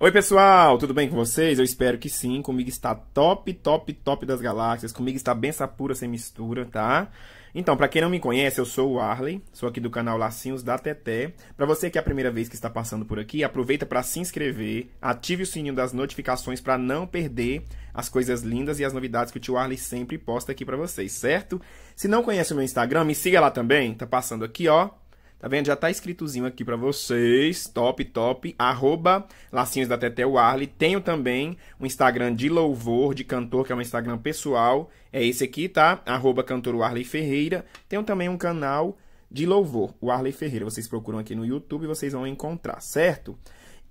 Oi, pessoal, tudo bem com vocês? Eu espero que sim. Comigo está top, top, top das galáxias. Comigo está benção pura sem mistura, tá? Então, para quem não me conhece, eu sou o Arley, sou aqui do canal Lacinhos da Teté. Para você que é a primeira vez que está passando por aqui, aproveita para se inscrever, ative o sininho das notificações para não perder as coisas lindas e as novidades que o tio Arley sempre posta aqui para vocês, certo? Se não conhece o meu Instagram, me siga lá também, tá passando aqui, ó, Tá vendo? Já tá escritozinho aqui para vocês. Top, top. Arroba Lacinhos da Tetel Arle. Tenho também um Instagram de louvor, de cantor, que é um Instagram pessoal. É esse aqui, tá? Arroba Cantor Arley Ferreira. Tenho também um canal de louvor, o Arley Ferreira. Vocês procuram aqui no YouTube e vocês vão encontrar, certo?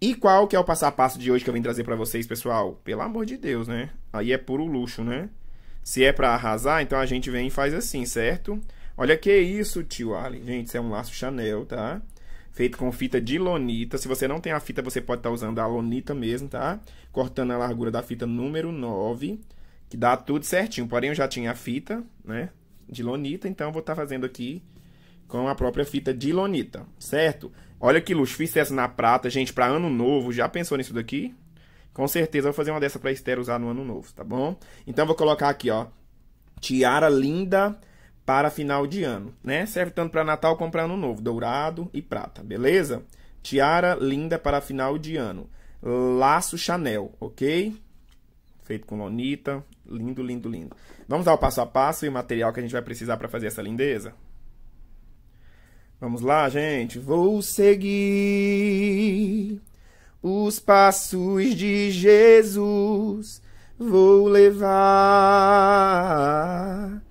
E qual que é o passo a passo de hoje que eu vim trazer para vocês, pessoal? Pelo amor de Deus, né? Aí é puro luxo, né? Se é para arrasar, então a gente vem e faz assim, certo? Certo? Olha que isso, tio Allen. Gente, isso é um laço Chanel, tá? Feito com fita de lonita. Se você não tem a fita, você pode estar tá usando a lonita mesmo, tá? Cortando a largura da fita número 9, que dá tudo certinho. Porém, eu já tinha a fita, né? De lonita, então vou estar tá fazendo aqui com a própria fita de lonita, certo? Olha que luxo, fiz essa na prata, gente, para ano novo. Já pensou nisso daqui? Com certeza vou fazer uma dessa para Esther usar no ano novo, tá bom? Então vou colocar aqui, ó. Tiara linda para final de ano, né? Serve tanto para Natal como para Ano Novo, dourado e prata, beleza? Tiara linda para final de ano. Laço Chanel, ok? Feito com lonita, lindo, lindo, lindo. Vamos ao passo a passo e o material que a gente vai precisar para fazer essa lindeza? Vamos lá, gente. Vou seguir os passos de Jesus. Vou levar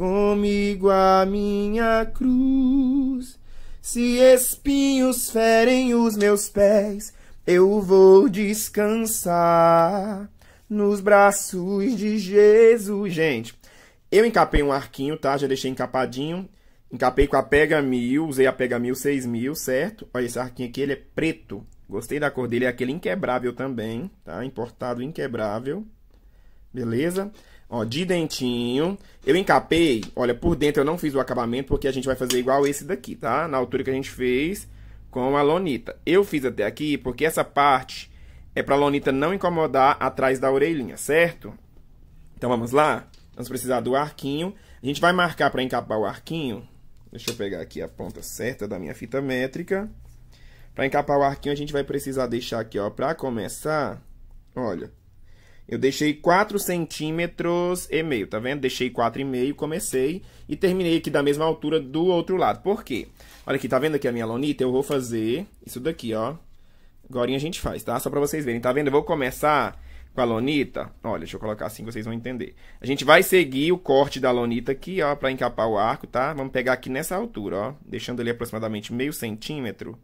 comigo a minha cruz. Se espinhos ferem os meus pés, eu vou descansar nos braços de Jesus. Gente, eu encapei um arquinho, tá? Já deixei encapadinho. Encapei com a Pega 1000, usei a Pega 1000 6000, certo? Olha, esse arquinho aqui, ele é preto. Gostei da cor dele, é aquele inquebrável também, tá? Importado inquebrável. Beleza? Ó, de dentinho. Eu encapei, olha, por dentro eu não fiz o acabamento, porque a gente vai fazer igual esse daqui, tá? Na altura que a gente fez com a lonita. Eu fiz até aqui, porque essa parte é pra lonita não incomodar atrás da orelhinha, certo? Então, vamos lá? Vamos precisar do arquinho. A gente vai marcar pra encapar o arquinho. Deixa eu pegar aqui a ponta certa da minha fita métrica. Pra encapar o arquinho, a gente vai precisar deixar aqui, ó, pra começar, olha eu deixei 4 centímetros e meio, tá vendo? Deixei 4,5, comecei e terminei aqui da mesma altura do outro lado. Por quê? Olha aqui, tá vendo aqui a minha lonita? Eu vou fazer isso daqui, ó. Agora a gente faz, tá? Só pra vocês verem. Tá vendo? Eu vou começar com a lonita. Olha, deixa eu colocar assim que vocês vão entender. A gente vai seguir o corte da lonita aqui, ó, pra encapar o arco, tá? Vamos pegar aqui nessa altura, ó. Deixando ele aproximadamente meio centímetro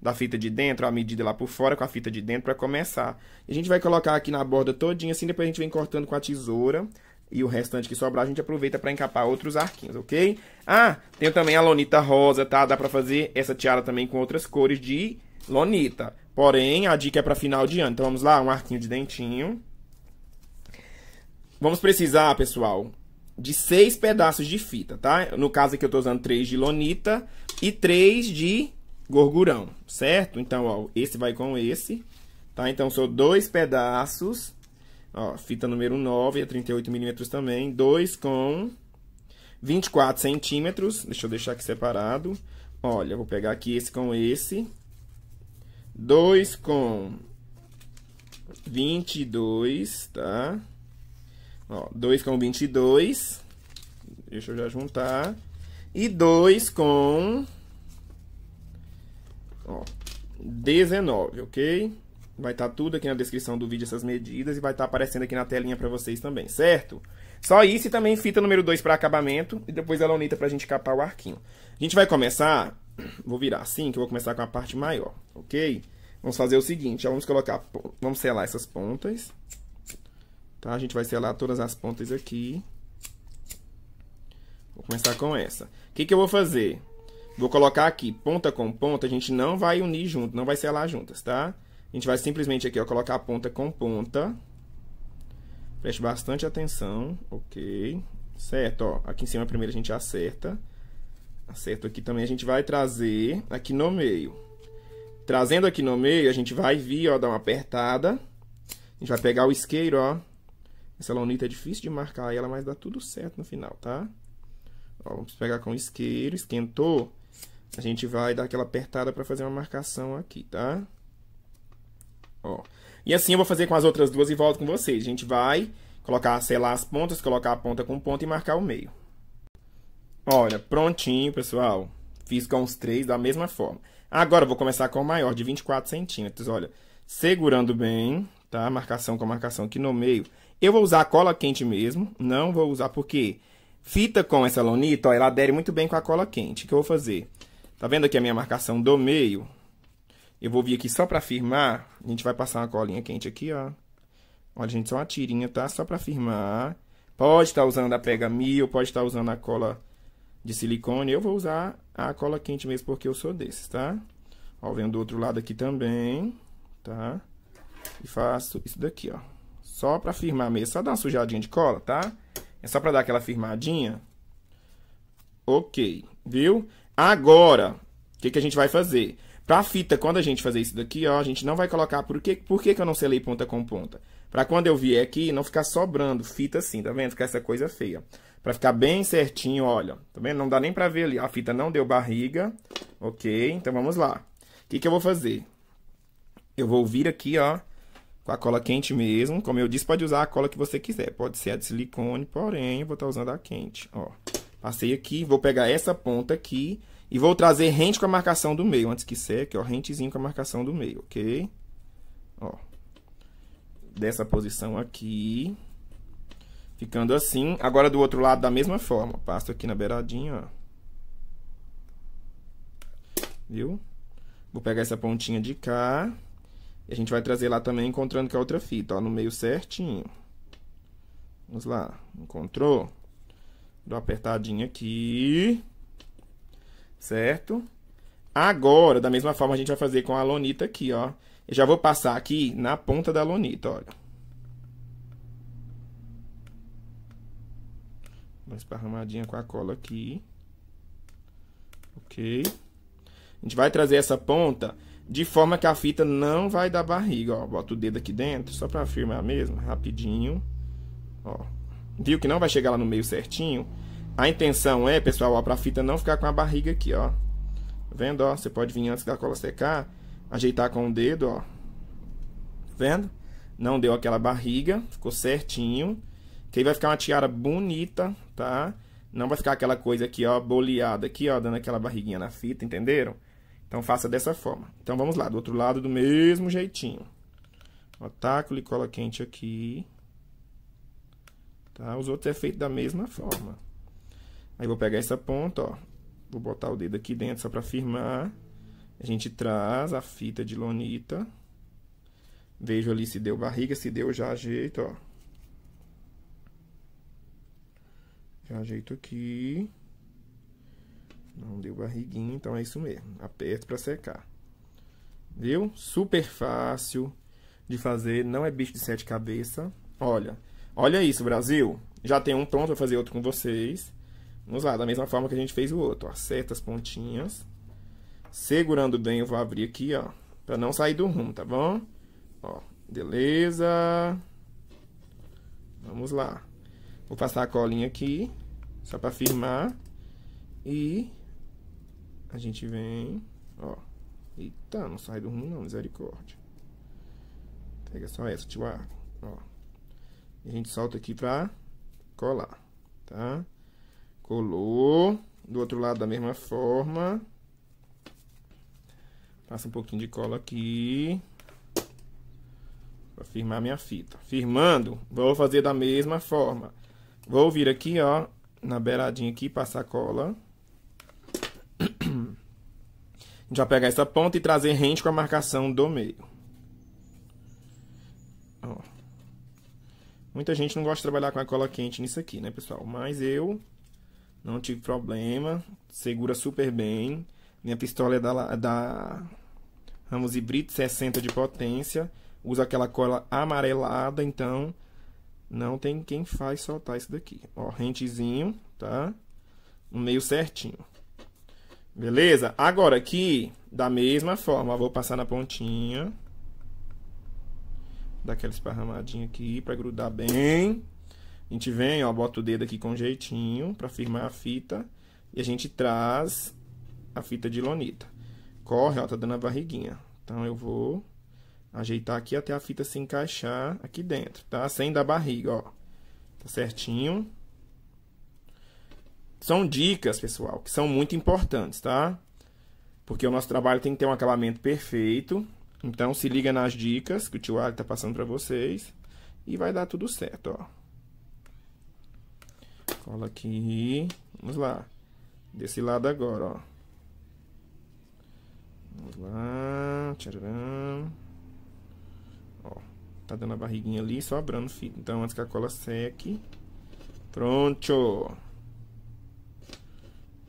da fita de dentro, a medida lá por fora com a fita de dentro para começar. E a gente vai colocar aqui na borda todinha, assim depois a gente vem cortando com a tesoura. E o restante que sobrar a gente aproveita para encapar outros arquinhos, ok? Ah, tem também a lonita rosa, tá? Dá para fazer essa tiara também com outras cores de lonita. Porém, a dica é para final de ano. Então vamos lá, um arquinho de dentinho. Vamos precisar, pessoal, de seis pedaços de fita, tá? No caso aqui eu estou usando três de lonita e três de gorgurão, certo? Então, ó, esse vai com esse, tá? Então, são dois pedaços, ó, fita número 9 38 é milímetros também, dois com 24 centímetros, deixa eu deixar aqui separado, olha, vou pegar aqui esse com esse, dois com 22, tá? Ó, dois com 22, deixa eu já juntar, e dois com Ó, 19, ok? Vai estar tá tudo aqui na descrição do vídeo essas medidas e vai estar tá aparecendo aqui na telinha para vocês também, certo? Só isso e também fita número 2 para acabamento e depois ela lonita para a gente capar o arquinho. A gente vai começar, vou virar assim, que eu vou começar com a parte maior, ok? Vamos fazer o seguinte, ó, vamos colocar, vamos selar essas pontas, tá? A gente vai selar todas as pontas aqui. Vou começar com essa. O que, que eu vou fazer? Vou colocar aqui ponta com ponta, a gente não vai unir junto, não vai selar juntas, tá? A gente vai simplesmente aqui, ó, colocar ponta com ponta. Preste bastante atenção, ok? Certo, ó, aqui em cima primeiro a gente acerta. Acerto aqui também, a gente vai trazer aqui no meio. Trazendo aqui no meio, a gente vai vir, ó, dar uma apertada. A gente vai pegar o isqueiro, ó. Essa lonita é difícil de marcar ela, mas dá tudo certo no final, tá? Ó, vamos pegar com o isqueiro, esquentou a gente vai dar aquela apertada para fazer uma marcação aqui, tá? Ó. E assim eu vou fazer com as outras duas e volto com vocês. A gente vai colocar, selar as pontas, colocar a ponta com ponta e marcar o meio. Olha, prontinho, pessoal. Fiz com os três da mesma forma. Agora eu vou começar com o maior, de 24 centímetros. Olha, segurando bem, tá? Marcação com marcação aqui no meio. Eu vou usar cola quente mesmo. Não vou usar porque fita com essa lonita, ó, ela adere muito bem com a cola quente. O que eu vou fazer? Tá vendo aqui a minha marcação do meio? Eu vou vir aqui só para firmar A gente vai passar uma colinha quente aqui, ó. Olha, gente, só uma tirinha, tá? Só para firmar Pode estar tá usando a pega mil, pode estar tá usando a cola de silicone. Eu vou usar a cola quente mesmo, porque eu sou desses, tá? Ó, venho do outro lado aqui também, tá? E faço isso daqui, ó. Só pra firmar mesmo. Só dar uma sujadinha de cola, tá? É só pra dar aquela firmadinha. Ok, viu? Agora, o que, que a gente vai fazer? Pra fita, quando a gente fazer isso daqui, ó, a gente não vai colocar... Por, quê? por que, que eu não selei ponta com ponta? Pra quando eu vier aqui, não ficar sobrando fita assim, tá vendo? Ficar essa coisa feia. Pra ficar bem certinho, olha. Tá vendo? Não dá nem pra ver ali. A fita não deu barriga. Ok, então vamos lá. O que, que eu vou fazer? Eu vou vir aqui, ó, com a cola quente mesmo. Como eu disse, pode usar a cola que você quiser. Pode ser a de silicone, porém, eu vou estar tá usando a quente, ó. Passei aqui, vou pegar essa ponta aqui e vou trazer rente com a marcação do meio, antes que seque, ó, rentezinho com a marcação do meio, ok? Ó, dessa posição aqui, ficando assim. Agora do outro lado da mesma forma, passo aqui na beiradinha, ó. Viu? Vou pegar essa pontinha de cá, e a gente vai trazer lá também, encontrando com a é outra fita, ó, no meio certinho. Vamos lá, encontrou? Dou apertadinha aqui certo? Agora, da mesma forma, a gente vai fazer com a lonita aqui, ó. Eu já vou passar aqui na ponta da lonita, olha. Uma esparramadinha com a cola aqui. Ok? A gente vai trazer essa ponta de forma que a fita não vai dar barriga, ó. Bota o dedo aqui dentro, só pra firmar mesmo, rapidinho. Ó. Viu que não vai chegar lá no meio certinho? A intenção é, pessoal, ó, pra fita não ficar com a barriga aqui, ó. Tá vendo, ó? Você pode vir antes da cola secar, ajeitar com o dedo, ó. Tá vendo? Não deu aquela barriga, ficou certinho. Que aí vai ficar uma tiara bonita, tá? Não vai ficar aquela coisa aqui, ó, boleada aqui, ó, dando aquela barriguinha na fita, entenderam? Então faça dessa forma. Então vamos lá, do outro lado do mesmo jeitinho. Ó, taco e cola quente aqui. Tá? Os outros é feito da mesma forma. Aí vou pegar essa ponta, ó. Vou botar o dedo aqui dentro só para firmar. A gente traz a fita de lonita. Vejo ali se deu barriga, se deu já ajeito, ó. Já ajeito aqui. Não deu barriguinha, então é isso mesmo. Aperto para secar. Viu? Super fácil de fazer, não é bicho de sete cabeças. Olha, olha isso, Brasil. Já tem um pronto, vou fazer outro com vocês. Vamos lá, da mesma forma que a gente fez o outro, ó. Seta as pontinhas. Segurando bem, eu vou abrir aqui, ó. Pra não sair do rumo, tá bom? Ó, beleza. Vamos lá. Vou passar a colinha aqui, só pra firmar. E a gente vem, ó. Eita, não sai do rumo não, misericórdia. Pega só essa, Tiago, ó. E a gente solta aqui pra colar, Tá? Colou. Do outro lado da mesma forma. Passa um pouquinho de cola aqui. Pra firmar minha fita. Firmando, vou fazer da mesma forma. Vou vir aqui, ó. Na beiradinha aqui, passar cola. Já pegar essa ponta e trazer rente com a marcação do meio. Ó. Muita gente não gosta de trabalhar com a cola quente nisso aqui, né, pessoal? Mas eu não tive problema, segura super bem. Minha pistola é da, da Ramos e Brito, 60 de potência. Usa aquela cola amarelada, então não tem quem faz soltar isso daqui. Ó, rentezinho, tá? No meio certinho. Beleza? Agora aqui, da mesma forma, vou passar na pontinha. Daquela esparramadinha aqui para grudar bem. A gente vem, ó, bota o dedo aqui com jeitinho para firmar a fita e a gente traz a fita de lonita. Corre, ó, tá dando a barriguinha. Então eu vou ajeitar aqui até a fita se encaixar aqui dentro, tá? Sem dar barriga, ó. Tá certinho? São dicas, pessoal, que são muito importantes, tá? Porque o nosso trabalho tem que ter um acabamento perfeito. Então se liga nas dicas que o tio Ali tá passando para vocês e vai dar tudo certo, ó. Cola aqui. Vamos lá. Desse lado agora, ó. Vamos lá. Tcharam. Ó. Tá dando a barriguinha ali, só abrando fio. Então, antes que a cola seque. Pronto.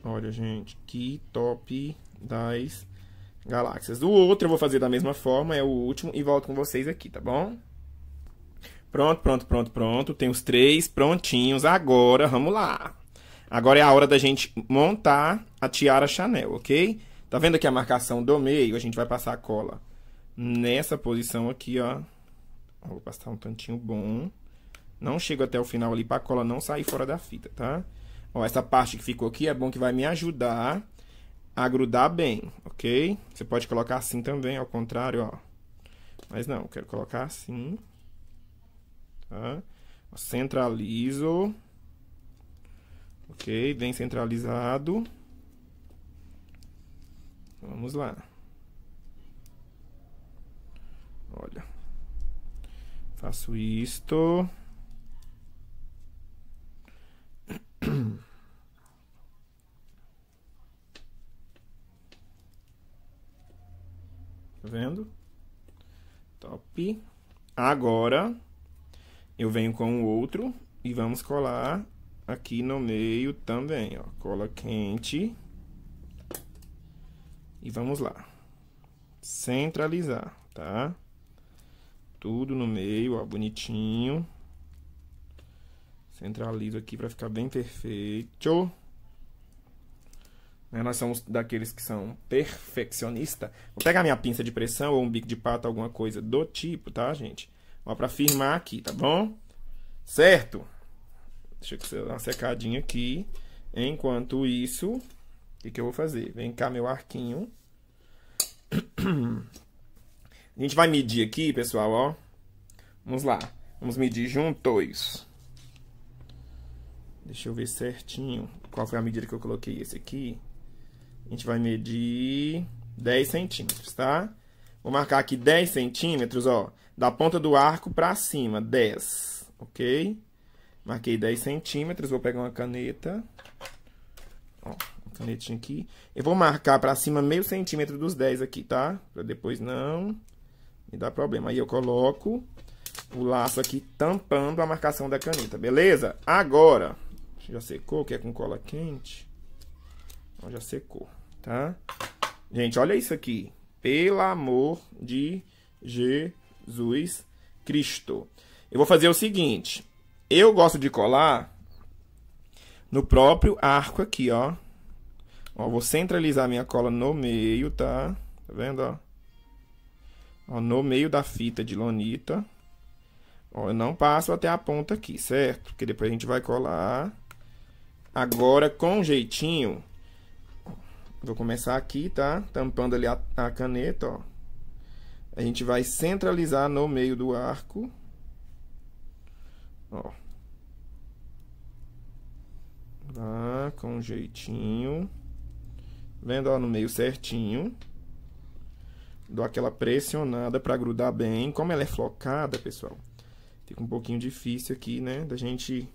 Olha, gente, que top das galáxias. O outro eu vou fazer da mesma forma, é o último, e volto com vocês aqui, tá bom? Pronto, pronto, pronto, pronto. Tem os três prontinhos. Agora, vamos lá. Agora é a hora da gente montar a tiara Chanel, ok? Tá vendo aqui a marcação do meio? A gente vai passar a cola nessa posição aqui, ó. Vou passar um tantinho bom. Não chego até o final ali pra cola não sair fora da fita, tá? Ó, essa parte que ficou aqui é bom que vai me ajudar a grudar bem, ok? Você pode colocar assim também, ao contrário, ó. Mas não, quero colocar assim. Tá? Centralizo. Ok, bem centralizado. Vamos lá. Olha. Faço isto. Tá vendo? Top. Agora, eu venho com o outro e vamos colar aqui no meio também, ó. Cola quente. E vamos lá. Centralizar, tá? Tudo no meio, ó, bonitinho. Centralizo aqui para ficar bem perfeito. Né, nós somos daqueles que são perfeccionistas. Vou pegar minha pinça de pressão ou um bico de pato, alguma coisa do tipo, tá, gente? Ó, pra firmar aqui, tá bom? Certo? Deixa eu dar uma secadinha aqui. Enquanto isso, o que, que eu vou fazer? Vem cá meu arquinho. A gente vai medir aqui, pessoal, ó. Vamos lá. Vamos medir juntos. Deixa eu ver certinho qual foi a medida que eu coloquei esse aqui. A gente vai medir 10 centímetros, tá? Vou marcar aqui 10 centímetros, ó da ponta do arco para cima, 10, ok? Marquei 10 centímetros, vou pegar uma caneta, ó, uma canetinha aqui. Eu vou marcar para cima meio centímetro dos 10 aqui, tá? Para depois não me dar problema. Aí eu coloco o laço aqui tampando a marcação da caneta, beleza? Agora, já secou, que é com cola quente, ó, já secou, tá? Gente, olha isso aqui, pelo amor de Jesus. Jesus Cristo. Eu vou fazer o seguinte. Eu gosto de colar no próprio arco aqui, ó. Ó, vou centralizar minha cola no meio, tá? Tá vendo, ó? ó no meio da fita de lonita. Ó, eu não passo até a ponta aqui, certo? Porque depois a gente vai colar. Agora, com jeitinho, vou começar aqui, tá? Tampando ali a, a caneta, ó. A gente vai centralizar no meio do arco. Ó. Lá, com um jeitinho. Vendo ó, no meio certinho. Dou aquela pressionada para grudar bem. Como ela é flocada, pessoal, fica um pouquinho difícil aqui, né? Da gente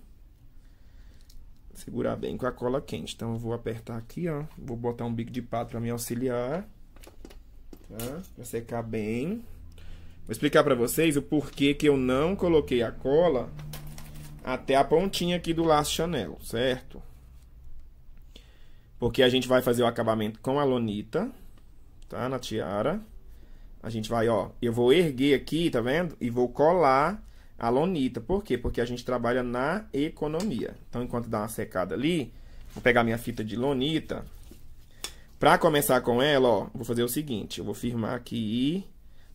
segurar bem com a cola quente. Então, eu vou apertar aqui, ó. Vou botar um bico de pato para me auxiliar tá? Pra secar bem. Vou explicar para vocês o porquê que eu não coloquei a cola até a pontinha aqui do laço Chanel, certo? Porque a gente vai fazer o acabamento com a lonita, tá? Na tiara. A gente vai, ó, eu vou erguer aqui, tá vendo? E vou colar a lonita. Por quê? Porque a gente trabalha na economia. Então, enquanto dá uma secada ali, vou pegar minha fita de lonita para começar com ela, ó, vou fazer o seguinte, eu vou firmar aqui,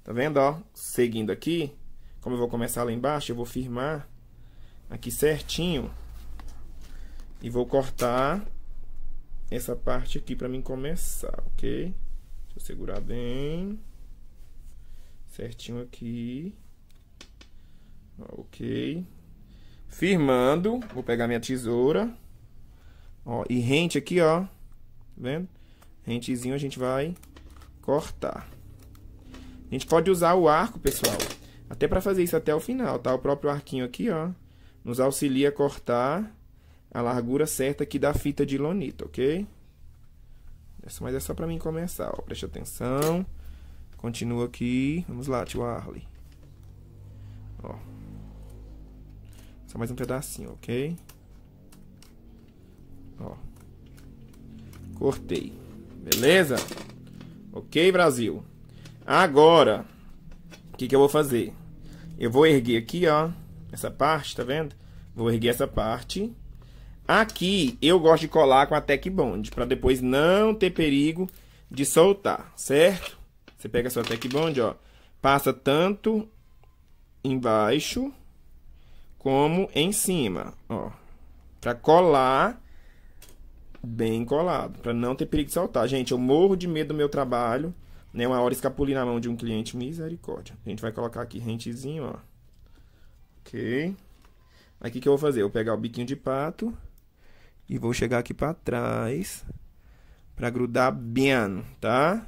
tá vendo, ó? Seguindo aqui, como eu vou começar lá embaixo, eu vou firmar aqui certinho e vou cortar essa parte aqui para mim começar, ok? Deixa eu segurar bem, certinho aqui, ok? Firmando, vou pegar minha tesoura, ó, e rente aqui, ó, tá vendo? Rentezinho a gente vai cortar. A gente pode usar o arco, pessoal, até para fazer isso até o final, tá? O próprio arquinho aqui, ó, nos auxilia a cortar a largura certa aqui da fita de lonita, ok? Mas é só para mim começar, ó. Preste atenção. Continua aqui. Vamos lá, tio Arley. Ó. Só mais um pedacinho, ok? Ó. Cortei. Beleza? Ok, Brasil? Agora, o que, que eu vou fazer? Eu vou erguer aqui, ó, essa parte, tá vendo? Vou erguer essa parte. Aqui, eu gosto de colar com a Tech Bond, para depois não ter perigo de soltar, certo? Você pega a sua Tech Bond, ó, passa tanto embaixo como em cima, ó, para colar bem colado, para não ter perigo de saltar. Gente, eu morro de medo do meu trabalho, né? Uma hora escapulir na mão de um cliente, misericórdia. A gente vai colocar aqui rentezinho, ó. Ok. Aqui que eu vou fazer? Eu vou pegar o biquinho de pato e vou chegar aqui para trás para grudar bem, tá?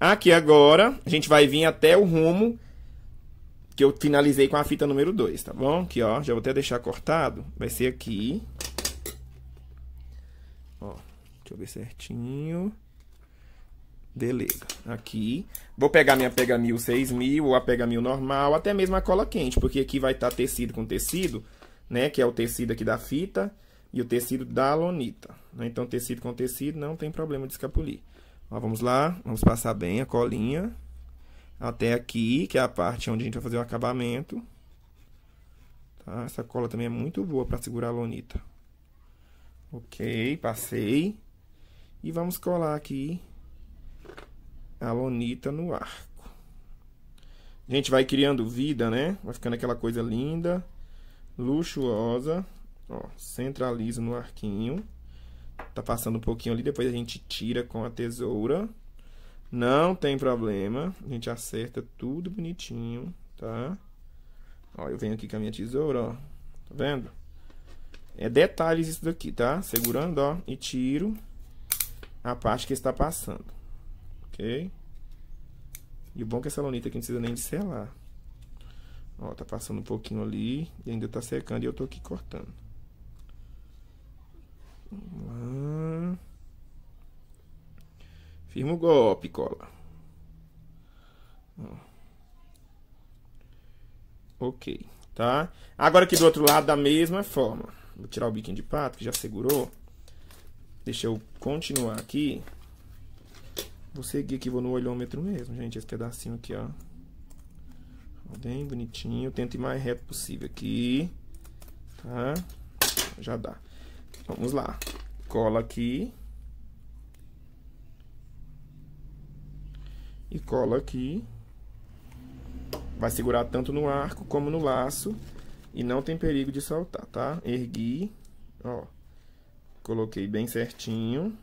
Aqui agora, a gente vai vir até o rumo que eu finalizei com a fita número 2, tá bom? Aqui, ó, já vou até deixar cortado, vai ser aqui. Ó, deixa eu ver certinho. Beleza. Aqui. Vou pegar minha Pega Mil 6000 ou a Pega Mil normal, até mesmo a cola quente, porque aqui vai estar tá tecido com tecido, né? Que é o tecido aqui da fita e o tecido da lonita. Né? Então, tecido com tecido não tem problema de escapulir. Ó, vamos lá. Vamos passar bem a colinha até aqui, que é a parte onde a gente vai fazer o acabamento. Tá? Essa cola também é muito boa para segurar a lonita. Ok, passei. E vamos colar aqui a lonita no arco. A gente vai criando vida, né? Vai ficando aquela coisa linda, luxuosa. Ó, centralizo no arquinho. Tá passando um pouquinho ali, depois a gente tira com a tesoura. Não tem problema, a gente acerta tudo bonitinho, tá? Ó, eu venho aqui com a minha tesoura, ó. Tá vendo? É detalhes isso daqui, tá? Segurando, ó, e tiro a parte que está passando. Ok? E o bom é que essa lonita aqui não precisa nem de selar. Ó, tá passando um pouquinho ali e ainda tá secando e eu tô aqui cortando. Vamos lá. Firma o golpe, cola. Ó. Ok, tá? Agora aqui do outro lado da mesma forma. Vou tirar o biquinho de pato, que já segurou. Deixa eu continuar aqui. Vou seguir aqui, vou no olhômetro mesmo, gente. Esse pedacinho aqui, ó. Bem bonitinho. Tento ir mais reto possível aqui. Tá? Já dá. Vamos lá. Cola aqui. E cola aqui. Vai segurar tanto no arco como no laço. E não tem perigo de saltar, tá? Ergui, ó. Coloquei bem certinho.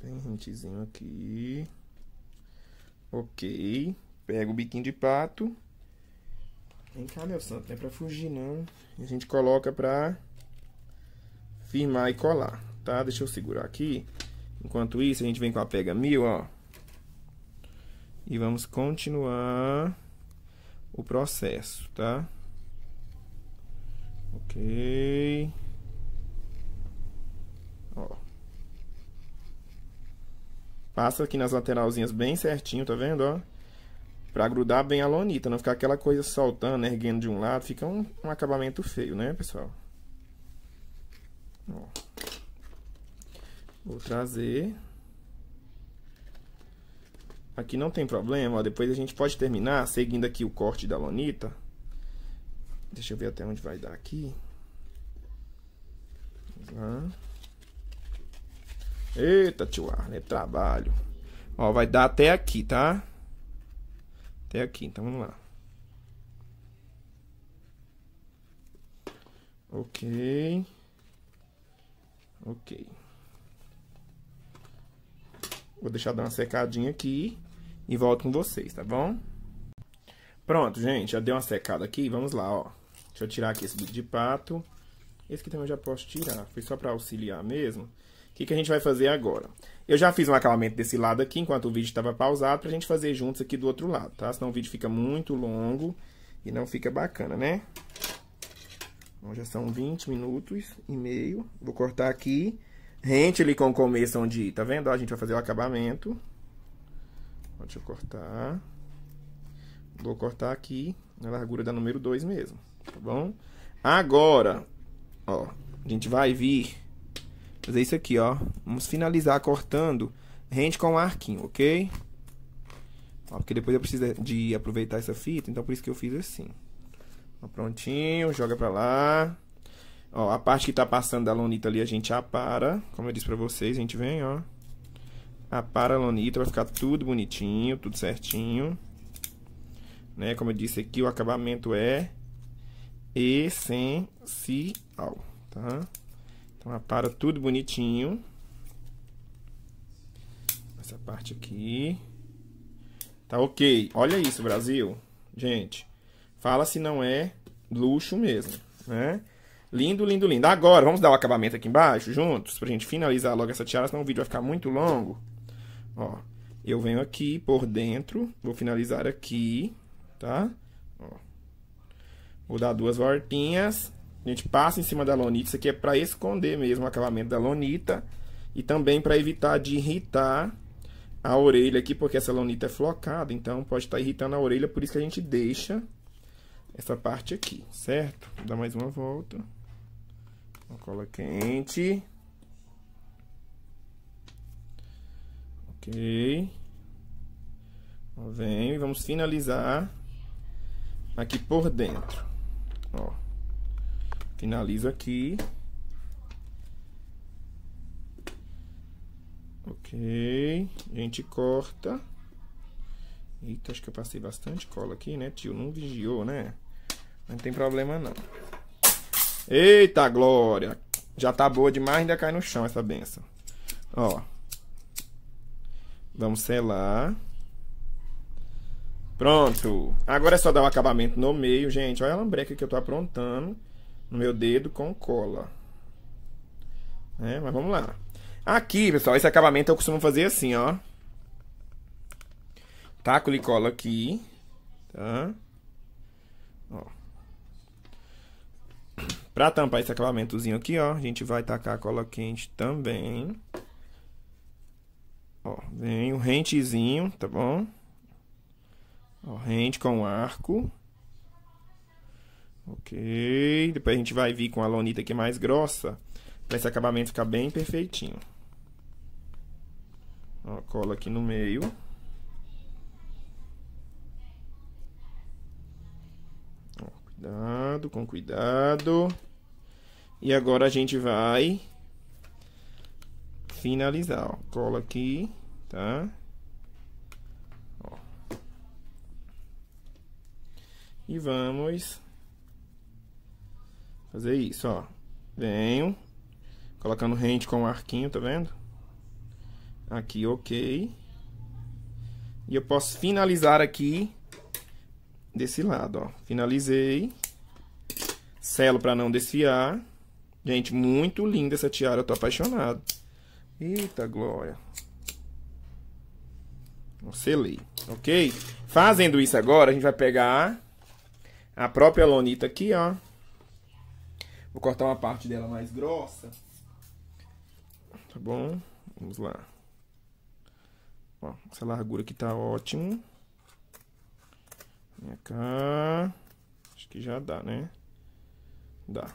bem rentezinho aqui. Ok. Pega o biquinho de pato. Vem cá, meu santo, não é pra fugir, não. E a gente coloca pra firmar e colar, tá? Deixa eu segurar aqui. Enquanto isso, a gente vem com a pega mil, ó. E vamos continuar o processo, tá? Ok. Ó. Passa aqui nas lateralzinhas bem certinho, tá vendo, ó? Pra grudar bem a lonita, não ficar aquela coisa soltando, erguendo de um lado. Fica um, um acabamento feio, né, pessoal? Ó. Vou trazer Aqui não tem problema, ó, depois a gente pode terminar seguindo aqui o corte da lonita. Deixa eu ver até onde vai dar aqui. Vamos lá. Eita, tio Arlen, é trabalho. Ó, vai dar até aqui, tá? Até aqui, então vamos lá. Ok. Ok. Vou deixar dar uma secadinha aqui e volto com vocês, tá bom? Pronto, gente, já dei uma secada aqui, vamos lá, ó. Deixa eu tirar aqui esse bico de pato. Esse aqui também eu já posso tirar, foi só para auxiliar mesmo. O que, que a gente vai fazer agora? Eu já fiz um acabamento desse lado aqui, enquanto o vídeo estava pausado, pra gente fazer juntos aqui do outro lado, tá? Senão o vídeo fica muito longo e não fica bacana, né? Então, já são 20 minutos e meio. Vou cortar aqui, rente ali com o começo onde, tá vendo? a gente vai fazer o acabamento deixa eu cortar. Vou cortar aqui na largura da número 2 mesmo, tá bom? Agora, ó, a gente vai vir fazer isso aqui, ó. Vamos finalizar cortando rente com o arquinho, ok? Ó, porque depois eu preciso de aproveitar essa fita, então por isso que eu fiz assim. Ó, prontinho, joga pra lá. Ó, a parte que tá passando da lonita ali a gente apara. Como eu disse pra vocês, a gente vem, ó a paralonita vai ficar tudo bonitinho, tudo certinho. Né? Como eu disse aqui, o acabamento é essencial, tá? Então, apara tudo bonitinho. Essa parte aqui. Tá ok. Olha isso, Brasil. Gente, fala se não é luxo mesmo, né? Lindo, lindo, lindo. Agora, vamos dar o acabamento aqui embaixo, juntos, pra gente finalizar logo essa tiara, senão o vídeo vai ficar muito longo. Ó, eu venho aqui por dentro, vou finalizar aqui, tá? Ó. Vou dar duas voltinhas. A gente passa em cima da lonita. Isso aqui é para esconder mesmo o acabamento da lonita. E também para evitar de irritar a orelha aqui, porque essa lonita é flocada. Então, pode estar tá irritando a orelha. Por isso que a gente deixa essa parte aqui, certo? Vou dar mais uma volta. Uma cola quente. Ok. Vem, vamos finalizar aqui por dentro. Ó. Finaliza aqui. Ok. A gente corta. Eita, acho que eu passei bastante cola aqui, né, tio? Não vigiou, né? Não tem problema, não. Eita, glória! Já tá boa demais, ainda cai no chão essa benção. Ó. Vamos selar. Pronto. Agora é só dar o acabamento no meio, gente. Olha a lambreca que eu tô aprontando no meu dedo com cola. É, mas vamos lá. Aqui, pessoal, esse acabamento eu costumo fazer assim, ó. Taco e cola aqui, tá? Ó. Pra tampar esse acabamentozinho aqui, ó, a gente vai tacar a cola quente também. Ó, vem o rentezinho, tá bom? Ó, rente com arco. Ok. Depois a gente vai vir com a lonita aqui mais grossa. Pra esse acabamento ficar bem perfeitinho. Ó, cola aqui no meio. Ó, cuidado, com cuidado. E agora a gente vai finalizar, ó. Cola aqui, tá? Ó. E vamos fazer isso, ó. Venho, colocando rente com o arquinho, tá vendo? Aqui, ok. E eu posso finalizar aqui desse lado, ó. Finalizei. Selo para não desfiar. Gente, muito linda essa tiara, eu tô apaixonado. Eita glória. Selei, ok? Fazendo isso agora, a gente vai pegar a própria lonita aqui, ó. Vou cortar uma parte dela mais grossa. Tá bom? Vamos lá. Ó, essa largura aqui tá ótimo. Vem cá. Acho que já dá, né? Dá.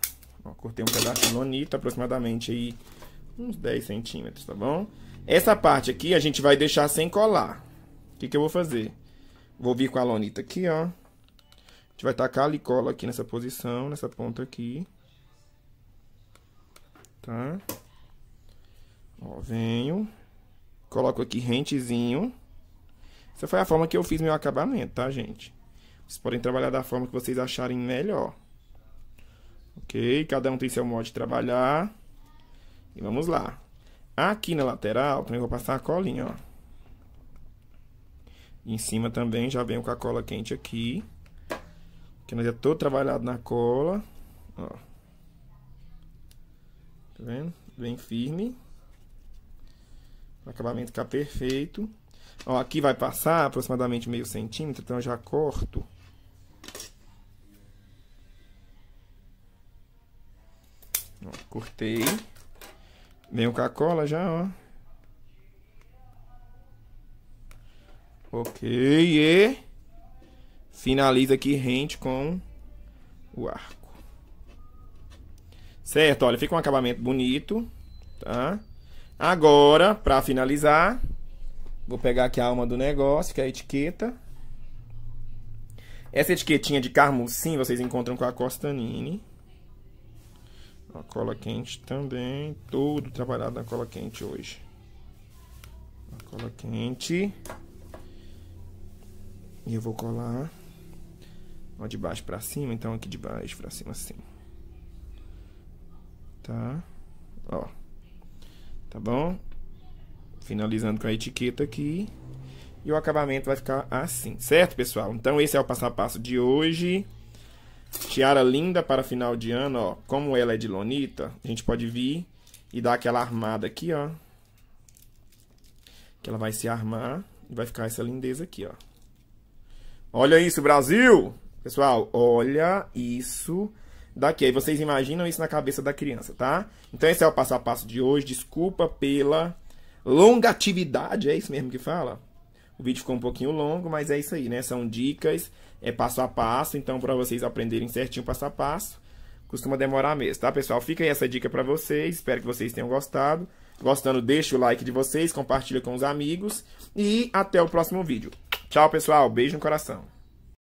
Ó, cortei um pedaço de lonita, aproximadamente aí uns 10 centímetros, tá bom? Essa parte aqui a gente vai deixar sem colar. O que, que eu vou fazer? Vou vir com a lonita aqui, ó. A gente vai tacar a licola aqui nessa posição, nessa ponta aqui. Tá? Ó, venho. Coloco aqui rentezinho. Essa foi a forma que eu fiz meu acabamento, tá, gente? Vocês podem trabalhar da forma que vocês acharem melhor. Ok? Cada um tem seu modo de trabalhar. E vamos lá. Aqui na lateral, também vou passar a colinha, ó. em cima também já venho com a cola quente aqui. Que nós já tô trabalhado na cola, ó. Tá vendo? Bem firme. O acabamento ficar perfeito. Ó, aqui vai passar aproximadamente meio centímetro, então eu já corto. Ó, cortei. Vem o Cacola já, ó. Ok, e finaliza aqui rente com o arco. Certo, olha, fica um acabamento bonito, tá? Agora, para finalizar, vou pegar aqui a alma do negócio, que é a etiqueta. Essa etiquetinha de carmosim vocês encontram com a Costanini. A cola quente também, todo trabalhado na cola quente hoje. A cola quente. E eu vou colar ó, de baixo para cima, então aqui de baixo para cima assim. Tá? Ó. Tá bom? Finalizando com a etiqueta aqui. E o acabamento vai ficar assim, certo, pessoal? Então esse é o passo a passo de hoje. Tiara linda para final de ano, ó. Como ela é de lonita, a gente pode vir e dar aquela armada aqui, ó. Que ela vai se armar e vai ficar essa lindeza aqui, ó. Olha isso, Brasil! Pessoal, olha isso daqui. Aí vocês imaginam isso na cabeça da criança, tá? Então esse é o passo a passo de hoje. Desculpa pela longatividade, é isso mesmo que fala? O vídeo ficou um pouquinho longo, mas é isso aí, né? São dicas é passo a passo, então para vocês aprenderem certinho passo a passo, costuma demorar mesmo, tá pessoal? Fica aí essa dica para vocês, espero que vocês tenham gostado. Gostando, deixa o like de vocês, compartilha com os amigos e até o próximo vídeo. Tchau, pessoal, beijo no coração.